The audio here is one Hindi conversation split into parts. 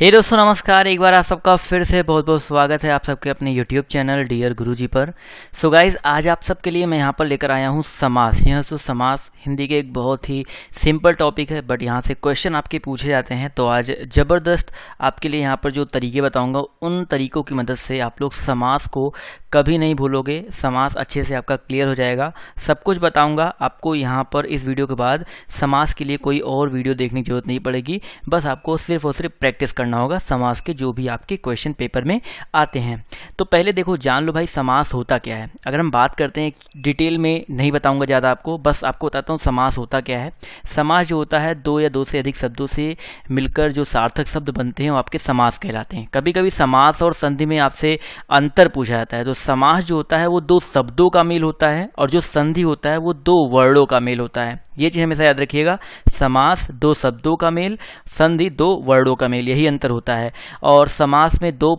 हे hey दोस्तों नमस्कार एक बार आप सबका फिर से बहुत बहुत स्वागत है आप सबके अपने यूट्यूब चैनल डियर गुरुजी पर सो so गाइज आज आप सबके लिए मैं यहाँ पर लेकर आया हूँ समास यह हाँ, सो तो समास हिंदी के एक बहुत ही सिंपल टॉपिक है बट यहाँ से क्वेश्चन आपके पूछे जाते हैं तो आज ज़बरदस्त आपके लिए यहाँ पर जो तरीके बताऊँगा उन तरीकों की मदद से आप लोग समास को कभी नहीं भूलोगे समास अच्छे से आपका क्लियर हो जाएगा सब कुछ बताऊँगा आपको यहाँ पर इस वीडियो के बाद समास के लिए कोई और वीडियो देखने की जरूरत नहीं पड़ेगी बस आपको सिर्फ और सिर्फ प्रैक्टिस करना करना होगा समास के जो भी आपके क्वेश्चन पेपर में आते हैं तो पहले देखो जान लो भाई समास होता क्या है अगर हम बात करते हैं डिटेल में नहीं बताऊंगा ज़्यादा आपको बस आपको बताता हूँ समास होता क्या है समास जो होता है दो या दो से अधिक शब्दों से मिलकर जो सार्थक शब्द बनते हैं वो आपके समास कहलाते हैं कभी कभी समास और संधि में आपसे अंतर पूछा जाता है तो समास जो होता है वो दो शब्दों का मेल होता है और जो संधि होता है वो दो वर्णों का मेल होता है ये चीज़ हमेशा याद रखिएगा समास दो शब्दों का मेल संधि दो वर्णों का मेल यही अंतर होता है और समास में दो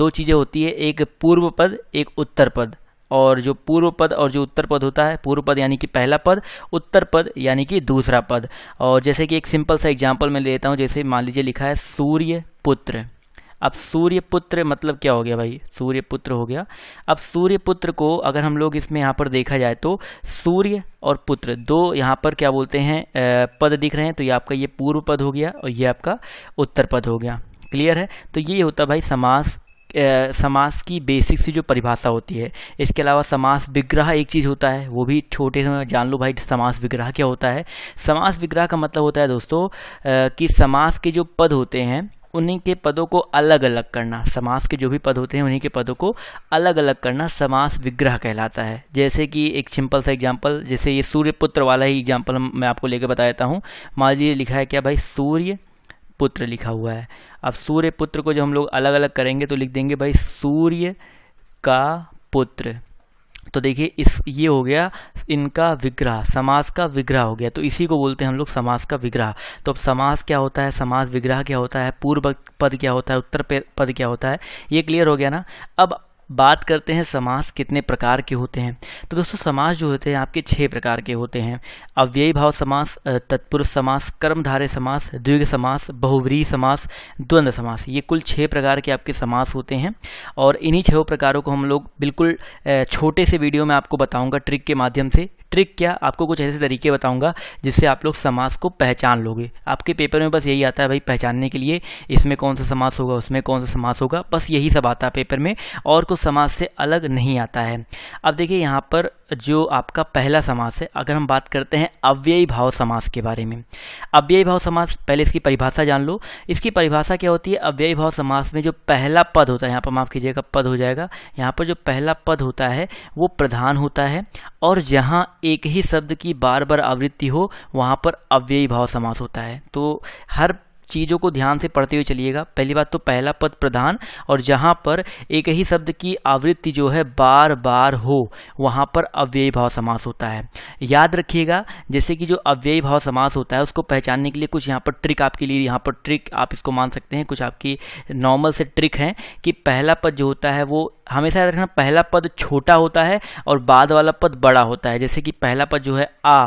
दो चीज़ें होती है एक पूर्व पद एक उत्तर पद और जो पूर्व पद और जो उत्तर पद होता है पूर्व पद यानी कि पहला पद उत्तर पद यानी कि दूसरा पद और जैसे कि एक सिंपल सा एग्जाम्पल मैं लेता हूँ जैसे मान लीजिए लिखा है सूर्य पुत्र अब सूर्यपुत्र मतलब क्या हो गया भाई सूर्यपुत्र हो गया अब सूर्यपुत्र को अगर हम लोग इसमें यहाँ पर देखा जाए तो सूर्य और पुत्र दो यहाँ पर क्या बोलते हैं पद दिख रहे हैं तो ये आपका ये पूर्व पद हो गया और ये आपका उत्तर पद हो गया क्लियर है तो ये होता भाई समास समास की बेसिक सी जो परिभाषा होती है इसके अलावा समास विग्रह एक चीज़ होता है वो भी छोटे से जान लो भाई समास विग्रह क्या होता है समास विग्रह का मतलब होता है दोस्तों कि समास के जो पद होते हैं उन्हीं के पदों को अलग अलग करना समास के जो भी पद होते हैं उन्हीं के पदों को अलग अलग करना समास विग्रह कहलाता है जैसे कि एक सिंपल सा एग्जाम्पल जैसे ये सूर्यपुत्र वाला ही एग्जाम्पल मैं आपको लेकर बता देता हूँ मान लीजिए लिखा है क्या भाई सूर्य पुत्र लिखा हुआ है अब सूर्य पुत्र को जब हम लोग अलग अलग करेंगे तो लिख देंगे भाई सूर्य का पुत्र तो देखिए इस ये हो गया इनका विग्रह समाज का विग्रह हो गया तो इसी को बोलते हैं हम लोग समाज का विग्रह तो अब समाज क्या होता है समाज विग्रह क्या होता है पूर्व पद क्या होता है उत्तर पद क्या होता है ये क्लियर हो गया ना अब बात करते हैं समास कितने प्रकार के होते हैं तो दोस्तों समास जो होते हैं आपके छः प्रकार के होते हैं अव्ययी भाव समास तत्पुरुष समास कर्मधारे समास द्विग समास बहुवरी समास द्वंद्व समास ये कुल छः प्रकार के आपके समास होते हैं और इन्हीं छह प्रकारों को हम लोग बिल्कुल छोटे से वीडियो में आपको बताऊँगा ट्रिक के माध्यम से ट्रिक क्या आपको कुछ ऐसे तरीके बताऊंगा जिससे आप लोग समास को पहचान लोगे आपके पेपर में बस यही आता है भाई पहचानने के लिए इसमें कौन सा समास होगा उसमें कौन सा समास होगा बस यही सब आता है पेपर में और कुछ समास से अलग नहीं आता है अब देखिए यहाँ पर जो आपका पहला समास है अगर हम बात करते हैं अव्ययी भाव समास के बारे में अव्ययी भाव समास पहले इसकी परिभाषा जान लो इसकी परिभाषा क्या होती है अव्ययी भाव समास में जो पहला पद होता है यहाँ पर माफ़ कीजिएगा पद हो जाएगा यहाँ पर जो पहला पद होता है वो प्रधान होता है और जहाँ एक ही शब्द की बार बार आवृत्ति हो वहाँ पर अव्ययी भाव समास होता है तो हर चीज़ों को ध्यान से पढ़ते हुए चलिएगा पहली बात तो पहला पद प्रधान और जहाँ पर एक ही शब्द की आवृत्ति जो है बार बार हो वहाँ पर अव्ययी भाव समास होता है याद रखिएगा जैसे कि जो अव्ययी भाव समास होता है उसको पहचानने के लिए कुछ यहाँ पर ट्रिक आपके लिए यहाँ पर ट्रिक आप इसको मान सकते हैं कुछ आपकी नॉर्मल से ट्रिक हैं कि पहला पद जो होता है वो हमेशा याद रखना पहला पद छोटा होता है और बाद वाला पद बड़ा होता है जैसे कि पहला पद जो है आ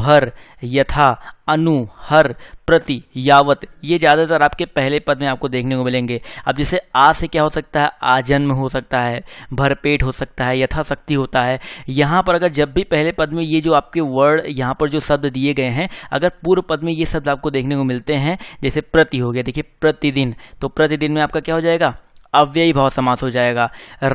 भर यथा अनु हर प्रति यावत ये ज़्यादातर आपके पहले पद में आपको देखने को मिलेंगे अब जैसे आ से क्या हो सकता है आजन्म हो सकता है भरपेट हो सकता है यथाशक्ति होता है यहाँ पर अगर जब भी पहले पद में ये जो आपके वर्ड यहाँ पर जो शब्द दिए गए हैं अगर पूर्व पद में ये शब्द आपको देखने को मिलते हैं जैसे प्रति हो गया देखिए प्रतिदिन तो प्रतिदिन में आपका क्या हो जाएगा अव्ययी भाव समास हो जाएगा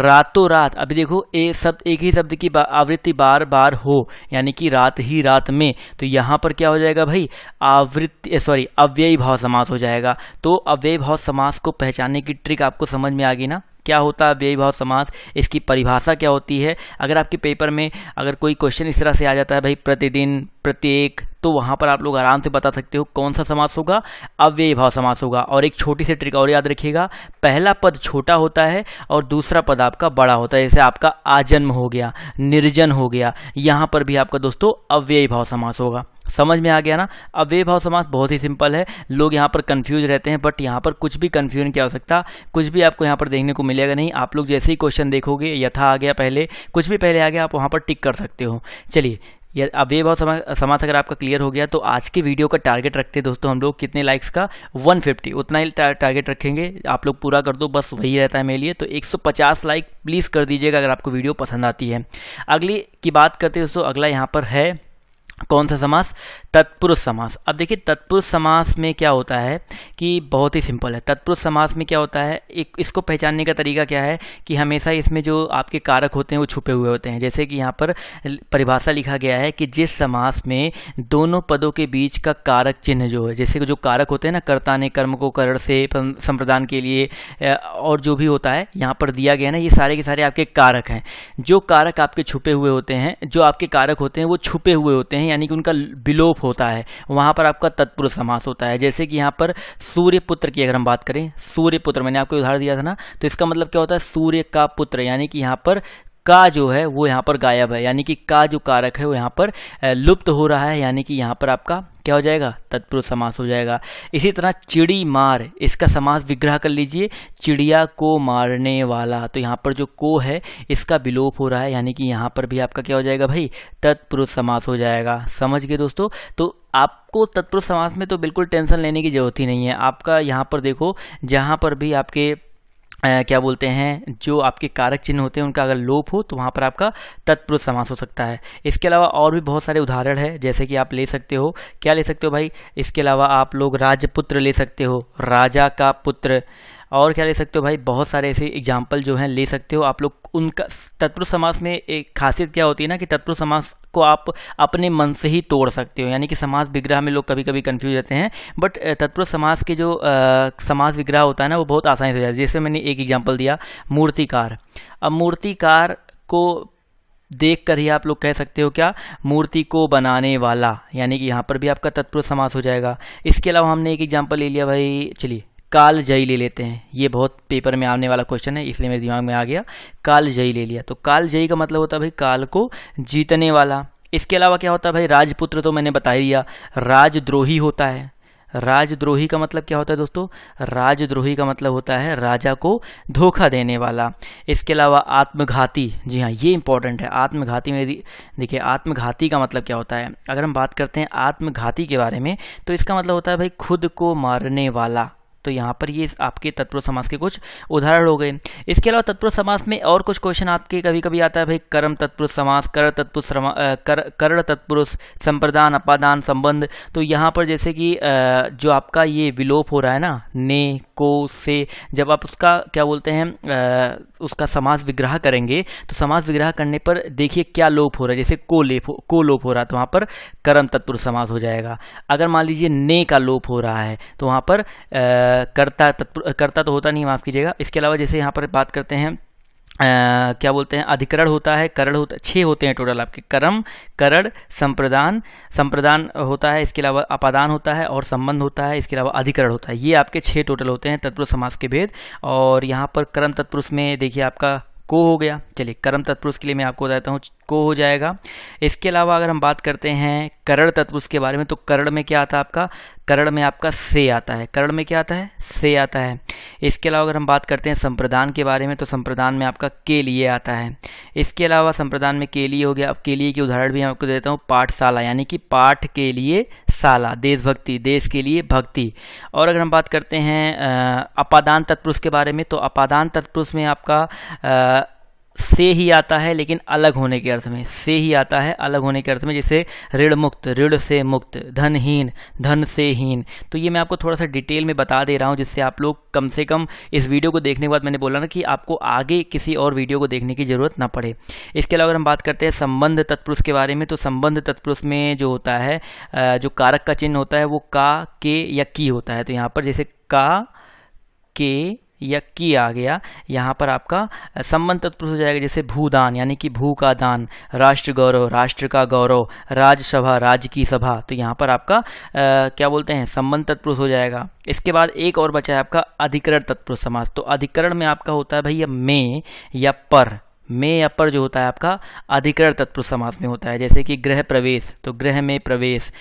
रातों रात अभी देखो ए शब्द एक ही शब्द की आवृत्ति बार बार हो यानी कि रात ही रात में तो यहाँ पर क्या हो जाएगा भाई आवृत्ति सॉरी अव्ययी भाव समास हो जाएगा तो अव्ययी भाव समास को पहचानने की ट्रिक आपको समझ में आ गई ना क्या होता है भाव समास इसकी परिभाषा क्या होती है अगर आपके पेपर में अगर कोई क्वेश्चन इस तरह से आ जाता है भाई प्रतिदिन प्रत्येक तो वहाँ पर आप लोग आराम से बता सकते हो कौन सा समास होगा अव्यय भाव समास होगा और एक छोटी सी ट्रिक और याद रखिएगा पहला पद छोटा होता है और दूसरा पद आपका बड़ा होता है जैसे आपका आजन्म हो गया निर्जन हो गया यहाँ पर भी आपका दोस्तों अव्यय भाव समास होगा समझ में आ गया ना अब वे भाव समास बहुत ही सिंपल है लोग यहाँ पर कंफ्यूज रहते हैं बट यहाँ पर कुछ भी कन्फ्यूजन की आवश्यकता कुछ भी आपको यहाँ पर देखने को मिलेगा नहीं आप लोग जैसे ही क्वेश्चन देखोगे यथा आ गया पहले कुछ भी पहले आ गया आप वहाँ पर टिक कर सकते हो चलिए यार अब ये बहुत समास अगर आपका क्लियर हो गया तो आज के वीडियो का टारगेट रखते हैं दोस्तों हम लोग कितने लाइक्स का 150 उतना ही टारगेट रखेंगे आप लोग पूरा कर दो बस वही रहता है मेरे लिए तो 150 लाइक प्लीज़ कर दीजिएगा अगर आपको वीडियो पसंद आती है अगली की बात करते हैं दोस्तों अगला यहाँ पर है कौन सा समास तत्पुरुष समास अब देखिए तत्पुरुष समास में क्या होता है कि बहुत ही सिंपल है तत्पुरुष समास में क्या होता है एक इसको पहचानने का तरीका क्या है कि हमेशा इसमें जो आपके कारक होते हैं वो छुपे हुए होते हैं जैसे कि यहाँ पर परिभाषा लिखा गया है कि जिस समास में दोनों पदों के बीच का कारक चिन्ह जो है जैसे जो कारक होते हैं ना कर्ता ने कर्म को करण से संप्रदान के लिए और जो भी होता है यहाँ पर दिया गया ना ये सारे के सारे आपके कारक हैं जो कारक आपके छुपे हुए होते हैं जो आपके कारक होते हैं वो छुपे हुए होते हैं हैं यानी कि उनका विलोप होता है वहाँ पर आपका तत्पुरुष समास होता है जैसे कि यहाँ पर सूर्य पुत्र की अगर हम बात करें सूर्य पुत्र मैंने आपको उदाहरण दिया था ना तो इसका मतलब क्या होता है सूर्य का पुत्र यानी कि यहाँ पर का जो है वो यहाँ पर गायब है यानी कि का जो कारक है वो यहाँ पर लुप्त हो रहा है यानी कि यहाँ पर आपका क्या हो जाएगा तत्पुरुष समास हो जाएगा इसी तरह चिड़ी मार इसका समास विग्रह कर लीजिए चिड़िया को मारने वाला तो यहाँ पर जो को है इसका विलोप हो रहा है यानी कि यहाँ पर भी आपका क्या हो जाएगा भाई तत्पुरुष समास हो जाएगा समझ गए दोस्तों तो आपको तत्पुरुष समास में तो बिल्कुल टेंशन लेने की जरूरत ही नहीं है आपका यहाँ पर देखो जहाँ पर भी आपके क्या बोलते हैं जो आपके कारक चिन्ह होते हैं उनका अगर लोप हो तो वहाँ पर आपका तत्पुरुष समास हो सकता है इसके अलावा और भी बहुत सारे उदाहरण है जैसे कि आप ले सकते हो क्या ले सकते हो भाई इसके अलावा आप लोग राजपुत्र ले सकते हो राजा का पुत्र और क्या ले सकते हो भाई बहुत सारे ऐसे एग्जाम्पल जो हैं ले सकते हो आप लोग उनका तत्पुरुष समास में एक खासियत क्या होती है ना कि तत्पुरुष समास को आप अपने मन से ही तोड़ सकते हो यानी कि समाज विग्रह में लोग कभी कभी कंफ्यूज रहते हैं बट तत्पुरुष समास के जो आ, समाज विग्रह होता है ना वो बहुत आसानी से हो जाता है जैसे मैंने एक एग्जाम्पल दिया मूर्तिकार अब मूर्तिकार को देख कर ही आप लोग कह सकते हो क्या मूर्ति को बनाने वाला यानी कि यहाँ पर भी आपका तत्पुरुष समास हो जाएगा इसके अलावा हमने एक एग्जाम्पल ले लिया भाई चलिए जई ले लेते हैं ये बहुत पेपर में आने वाला क्वेश्चन है इसलिए मेरे दिमाग में आ गया जई ले लिया तो जई का मतलब होता है भाई काल को जीतने वाला इसके अलावा क्या होता है भाई राजपुत्र तो मैंने बता दिया राजद्रोही होता है राजद्रोही का मतलब क्या होता है दोस्तों राजद्रोही का मतलब होता है राजा को धोखा देने वाला इसके अलावा आत्मघाती जी हाँ ये इंपॉर्टेंट है आत्मघाती में देखिए आत्मघाती का मतलब क्या होता है अगर हम बात करते हैं आत्मघाती के बारे में तो इसका मतलब होता है भाई खुद को मारने वाला तो यहाँ पर ये आपके तत्पुरुष समास के कुछ उदाहरण हो गए इसके अलावा तत्पुरुष समास में और कुछ क्वेश्चन आपके कभी कभी आता है भाई कर्म तत्पुरुष समास कर तत्पुरुष कर, कर तत्पुरुष संप्रदान अपादान संबंध तो यहाँ पर जैसे कि जो आपका ये विलोप हो रहा है ना ने को से जब आप उसका क्या बोलते हैं उसका समास विग्रह करेंगे तो समास विग्रह करने पर देखिए क्या लोप हो रहा है जैसे को लेप हो को लोप हो रहा है तो वहाँ पर कर्म तत्पुरुष समास हो जाएगा अगर मान लीजिए ने का लोप हो रहा है तो वहाँ पर आ, तत्पुर तो कर्ता तो होता नहीं माफ़ कीजिएगा इसके अलावा जैसे यहाँ पर बात करते हैं आ, क्या बोलते हैं अधिकरण होता है करण होता है छः होते हैं टोटल आपके कर्म करण संप्रदान संप्रदान होता है इसके अलावा अपादान होता है और संबंध होता है इसके अलावा अधिकरण होता है ये आपके छः टोटल होते हैं तत्पुरुष समास के भेद और यहाँ पर कर्म तत्पुरुष में देखिए आपका को हो गया चलिए कर्म तत्पुरुष के लिए मैं आपको बताता हूँ को हो जाएगा इसके अलावा अगर हम बात करते हैं करण तत्पुरुष के बारे में तो करण में क्या आता है आपका करण में आपका से आता है करण में क्या आता है से आता है इसके अलावा अगर हम बात करते हैं संप्रदान के बारे में तो संप्रदान में आपका के लिए आता है इसके अलावा संप्रदान में के लिए हो गया अब के लिए के उदाहरण भी मैं आपको देता हूँ पाठशाला यानी कि पाठ के लिए साला देशभक्ति देश के लिए भक्ति और अगर हम बात करते हैं अपादान तत्पुरुष के बारे में तो अपादान तत्पुरुष में आपका से ही आता है लेकिन अलग होने के अर्थ में से ही आता है अलग होने के अर्थ में जैसे ऋण मुक्त ऋण से मुक्त धनहीन धन से हीन तो ये मैं आपको थोड़ा सा डिटेल में बता दे रहा हूँ जिससे आप लोग कम से कम इस वीडियो को देखने के बाद मैंने बोला ना कि आपको आगे किसी और वीडियो को देखने की ज़रूरत ना पड़े इसके अलावा अगर हम बात करते हैं संबंध तत्पुरुष के बारे में तो संबंध तत्पुरुष में जो होता है जो कारक का चिन्ह होता है वो का के या की होता है तो यहाँ पर जैसे का के यक्की आ गया यहाँ पर आपका संबंध तत्पुरुष हो जाएगा जैसे भूदान यानी कि भू का दान राष्ट्र गौरव राष्ट्र का गौरव राज्यसभा राज्य की सभा तो यहाँ पर आपका आ, क्या बोलते हैं संबंध तत्पुरुष हो जाएगा इसके बाद एक और बचा है आपका अधिकरण तत्पुरुष समाज तो अधिकरण में आपका होता है भैया में या पर में या पर जो होता है आपका अधिकरण तत्पुरुष समास में होता है जैसे कि ग्रह प्रवेश तो ग्रह में प्रवेश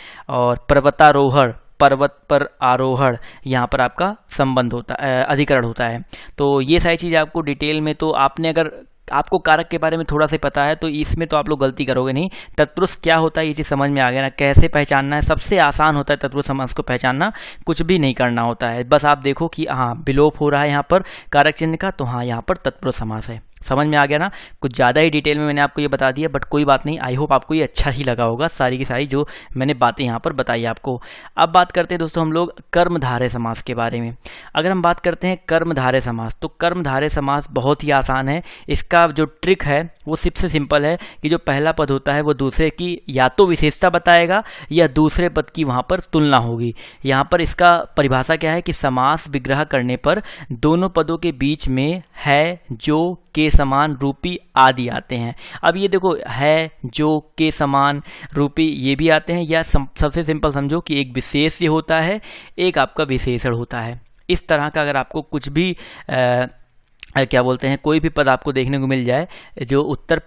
और पर्वतारोहण पर्वत पर आरोहण यहाँ पर आपका संबंध होता अधिकरण होता है तो ये सारी चीज़ आपको डिटेल में तो आपने अगर आपको कारक के बारे में थोड़ा सा पता है तो इसमें तो आप लोग गलती करोगे नहीं तत्पुरुष क्या होता है ये चीज़ समझ में आ गया ना कैसे पहचानना है सबसे आसान होता है तत्पुरुष समास को पहचानना कुछ भी नहीं करना होता है बस आप देखो कि हाँ विलोप हो रहा है यहाँ पर कारक चिन्ह का तो हाँ यहाँ पर तत्पुरुष समास है समझ में आ गया ना कुछ ज़्यादा ही डिटेल में मैंने आपको ये बता दिया बट कोई बात नहीं आई होप आपको ये अच्छा ही लगा होगा सारी की सारी जो मैंने बातें यहाँ पर बताई आपको अब बात करते हैं दोस्तों हम लोग कर्मधारे समास के बारे में अगर हम बात करते हैं कर्मधारे समास तो कर्मधारे समास बहुत ही आसान है इसका जो ट्रिक है वो सबसे सिंपल है कि जो पहला पद होता है वो दूसरे की या तो विशेषता बताएगा या दूसरे पद की वहाँ पर तुलना होगी यहाँ पर इसका परिभाषा क्या है कि समास विग्रह करने पर दोनों पदों के बीच में है जो के समान रूपी आदि आते हैं अब ये देखो है जो के समान रूपी ये भी आते हैं या सबसे सिंपल समझो कि एक विशेष होता है एक आपका विशेषण होता है इस तरह का अगर आपको कुछ भी आ, क्या बोलते हैं कोई भी पद आपको देखने को मिल जाए जो उत्तर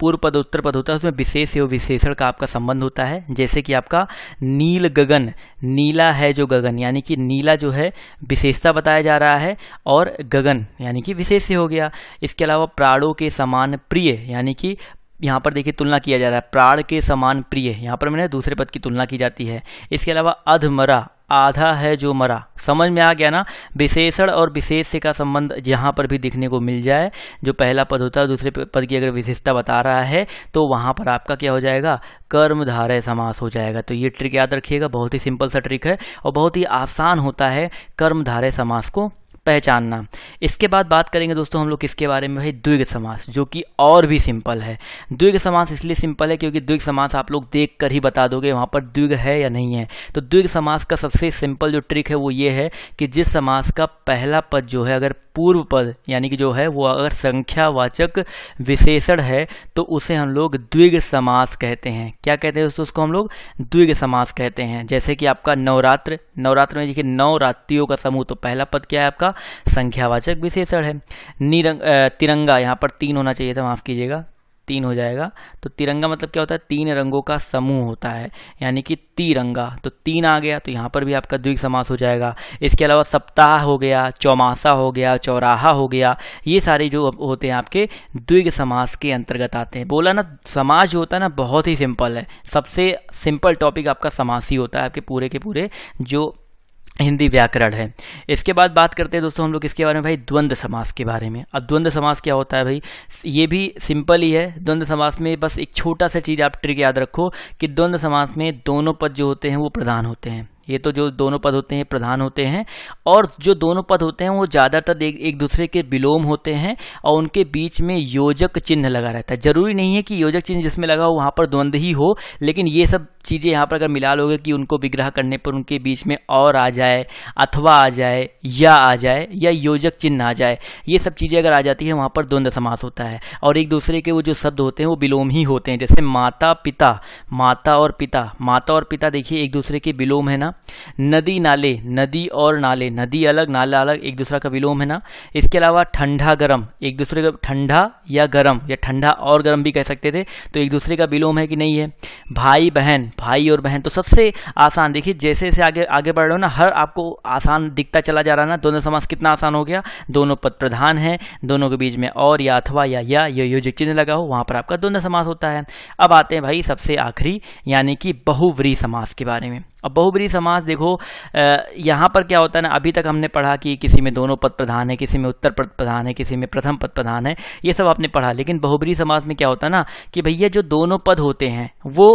पूर्व पद उत्तर पद होता है उसमें विशेष एवं विशेषण का आपका संबंध होता है जैसे कि आपका नील गगन नीला है जो गगन यानी कि नीला जो है विशेषता बताया जा रहा है और गगन यानी कि विशेष हो गया इसके अलावा प्राणों के समान प्रिय यानी कि यहाँ पर देखिए तुलना किया जा रहा है प्राण के समान प्रिय यहाँ पर मैंने दूसरे पद की तुलना की जाती है इसके अलावा अधमरा आधा है जो मरा समझ में आ गया ना विशेषण और विशेष्य का संबंध यहाँ पर भी देखने को मिल जाए जो पहला पद होता है दूसरे पद की अगर विशेषता बता रहा है तो वहाँ पर आपका क्या हो जाएगा कर्मधारय समास हो जाएगा तो ये ट्रिक याद रखिएगा बहुत ही सिंपल सा ट्रिक है और बहुत ही आसान होता है कर्मधारय समास को पहचानना इसके बाद बात करेंगे दोस्तों हम लोग किसके बारे में भाई द्विग समास जो कि और भी सिंपल है द्विग समास इसलिए सिंपल है क्योंकि द्विग समास आप लोग देख कर ही बता दोगे वहाँ पर द्विग है या नहीं है तो द्विग समास का सबसे सिंपल जो ट्रिक है वो ये है कि जिस समास का पहला पद जो है अगर पूर्व पद यानी कि जो है वो अगर संख्यावाचक विशेषण है तो उसे हम लोग द्विग समास कहते हैं क्या कहते हैं दोस्तों उसको हम लोग द्विग समास कहते हैं जैसे कि आपका नवरात्र नवरात्र में देखिए नौ रात्रियों का समूह तो पहला पद क्या है आपका संख्यावाचक विशेषण है निरंग तिरंगा यहाँ पर तीन होना चाहिए था माफ़ कीजिएगा तीन हो जाएगा तो तिरंगा मतलब क्या होता है तीन रंगों का समूह होता है यानी कि तिरंगा तो तीन आ गया तो यहाँ पर भी आपका द्विग समास हो जाएगा इसके अलावा सप्ताह हो गया चौमासा हो गया चौराहा हो गया ये सारे जो होते हैं आपके द्विग समास के अंतर्गत आते हैं बोला ना समाज जो होता है ना बहुत ही सिंपल है सबसे सिंपल टॉपिक आपका समास ही होता है आपके पूरे के पूरे जो हिंदी व्याकरण है इसके बाद बात करते हैं दोस्तों हम लोग इसके बारे में भाई द्वंद्व समास के बारे में अब द्वंद्व समास क्या होता है भाई ये भी सिंपल ही है द्वंद्व समास में बस एक छोटा सा चीज़ आप ट्रिक याद रखो कि द्वंद्व समास में दोनों पद जो होते हैं वो प्रधान होते हैं ये तो जो दोनों पद होते हैं प्रधान होते हैं और जो दोनों पद होते हैं वो ज़्यादातर एक, एक दूसरे के विलोम होते हैं और उनके बीच में योजक चिन्ह लगा रहता है ज़रूरी नहीं है कि योजक चिन्ह जिसमें लगा हो वहाँ पर द्वंद्व ही हो लेकिन ये सब चीज़ें यहाँ पर अगर मिला लोगे कि उनको विग्रह करने पर उनके बीच में और आ जाए अथवा आ जाए या आ जाए या योजक चिन्ह आ जाए ये सब चीज़ें अगर आ जाती है वहाँ पर द्वंद्व समास होता है और एक दूसरे के वो जो शब्द होते हैं वो विलोम ही होते हैं जैसे माता पिता माता और पिता माता और पिता देखिए एक दूसरे के विलोम है ना नदी नाले नदी और नाले नदी अलग नाला अलग एक दूसरा का विलोम है ना इसके अलावा ठंडा गर्म एक दूसरे का ठंडा या गर्म या ठंडा और गर्म भी कह सकते थे तो एक दूसरे का विलोम है कि नहीं है भाई बहन भाई और बहन तो सबसे आसान देखिए जैसे जैसे आगे आगे बढ़ रहे हो ना हर आपको आसान दिखता चला जा रहा ना दोनों समास कितना आसान हो गया दोनों पद प्रधान है दोनों के बीच में और या अथवा या या यो यो चिन्ह लगा हो वहां पर आपका दोनों समास होता है अब आते हैं भाई सबसे आखिरी यानी कि बहुव्री समास के बारे में अब बहुबरी समाज देखो यहाँ पर क्या होता है ना अभी तक हमने पढ़ा कि किसी में दोनों पद प्रधान है किसी में उत्तर पद प्रधान है किसी में प्रथम पद प्रधान है ये सब आपने पढ़ा लेकिन बहुबरी समाज में क्या होता है ना कि भैया जो दोनों पद होते हैं वो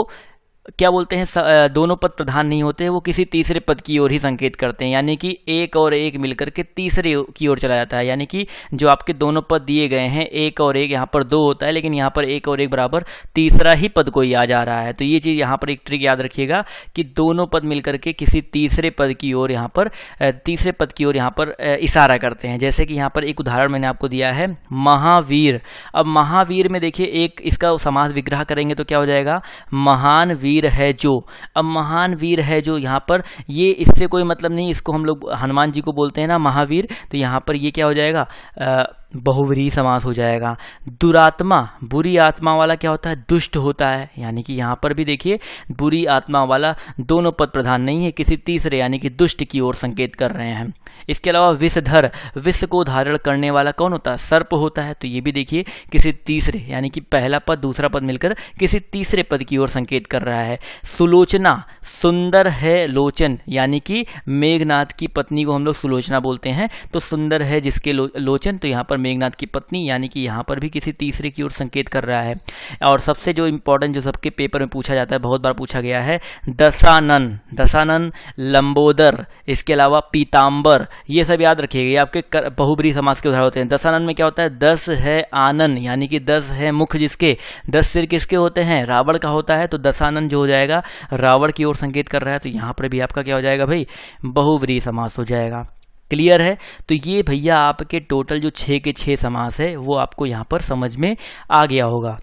क्या बोलते हैं दोनों पद प्रधान नहीं होते वो किसी तीसरे पद की ओर ही संकेत करते हैं यानी कि एक और एक मिलकर के तीसरे की ओर चला जाता है यानी कि जो आपके दोनों पद दिए गए हैं एक और एक यहाँ पर दो होता है लेकिन यहाँ पर एक और एक बराबर तीसरा ही पद को याद आ रहा है तो ये चीज़ यहाँ पर एक ट्रिक याद रखिएगा कि दोनों पद मिलकर के किसी तीसरे पद की ओर यहाँ पर तीसरे पद की ओर यहाँ पर इशारा करते हैं जैसे कि यहाँ पर एक उदाहरण मैंने आपको दिया है महावीर अब महावीर में देखिए एक इसका समाज विग्रह करेंगे तो क्या हो जाएगा महान वीर वीर है जो अब महान वीर है जो यहाँ पर ये इससे कोई मतलब नहीं इसको हम लोग हनुमान जी को बोलते हैं ना महावीर तो यहाँ पर ये क्या हो जाएगा आ, बहुवरी समास हो जाएगा दुरात्मा बुरी आत्मा वाला क्या होता है दुष्ट होता है यानी कि यहाँ पर भी देखिए बुरी आत्मा वाला दोनों पद प्रधान नहीं है किसी तीसरे यानी कि दुष्ट की ओर संकेत कर रहे हैं इसके अलावा विषधर विष को धारण करने वाला कौन होता है सर्प होता है तो ये भी देखिए किसी तीसरे यानी कि पहला पद दूसरा पद मिलकर किसी तीसरे पद की ओर संकेत कर रहा है सुलोचना सुंदर है लोचन यानी कि मेघनाथ की पत्नी को हम लोग सुलोचना बोलते हैं तो सुंदर है जिसके लोचन तो यहाँ पर मेघनाथ की पत्नी यानी कि यहाँ पर भी किसी तीसरे की ओर संकेत कर रहा है और सबसे जो इम्पोर्टेंट जो सबके पेपर में पूछा जाता है बहुत बार पूछा गया है दशानन दशानन लंबोदर इसके अलावा पीताम्बर ये सब याद रखिएगा आपके बहुबरी समाज के उदाहरण होते हैं दशानन में क्या होता है दस है आनन यानी कि दस है मुख जिसके दस सिर किसके होते हैं रावण का होता है तो दशानन जो हो जाएगा रावण की ओर संकेत कर रहा है तो यहाँ पर भी आपका क्या हो जाएगा भाई बहुबरी समास हो जाएगा क्लियर है तो ये भैया आपके टोटल जो छः के छः समास है वो आपको यहाँ पर समझ में आ गया होगा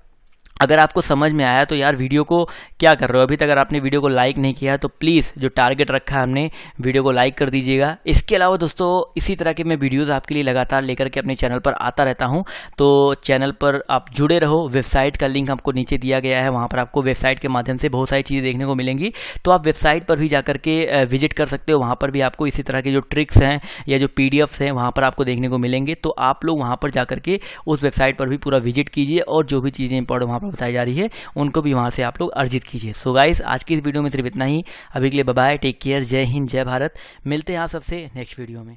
अगर आपको समझ में आया तो यार वीडियो को क्या कर रहे हो अभी तक अगर आपने वीडियो को लाइक नहीं किया तो प्लीज़ जो टारगेट रखा है हमने वीडियो को लाइक कर दीजिएगा इसके अलावा दोस्तों इसी तरह के मैं वीडियोज़ आपके लिए लगातार लेकर के अपने चैनल पर आता रहता हूँ तो चैनल पर आप जुड़े रहो वेबसाइट का लिंक आपको नीचे दिया गया है वहाँ पर आपको वेबसाइट के माध्यम से बहुत सारी चीज़ें देखने को मिलेंगी तो आप वेबसाइट पर भी जा के विजिट कर सकते हो वहाँ पर भी आपको इसी तरह के जो ट्रिक्स हैं या जो पी हैं वहाँ पर आपको देखने को मिलेंगे तो आप लोग वहाँ पर जा के उस वेबसाइट पर भी पूरा विजिट कीजिए और जो भी चीज़ें इंपॉर्टेंट वहाँ पर बताई जा रही है उनको भी वहाँ से आप लोग अर्जित कीजिए सो गाइस आज की इस वीडियो में सिर्फ इतना ही अभी के लिए बाय टेक केयर जय हिंद जय भारत मिलते हैं आप सबसे नेक्स्ट वीडियो में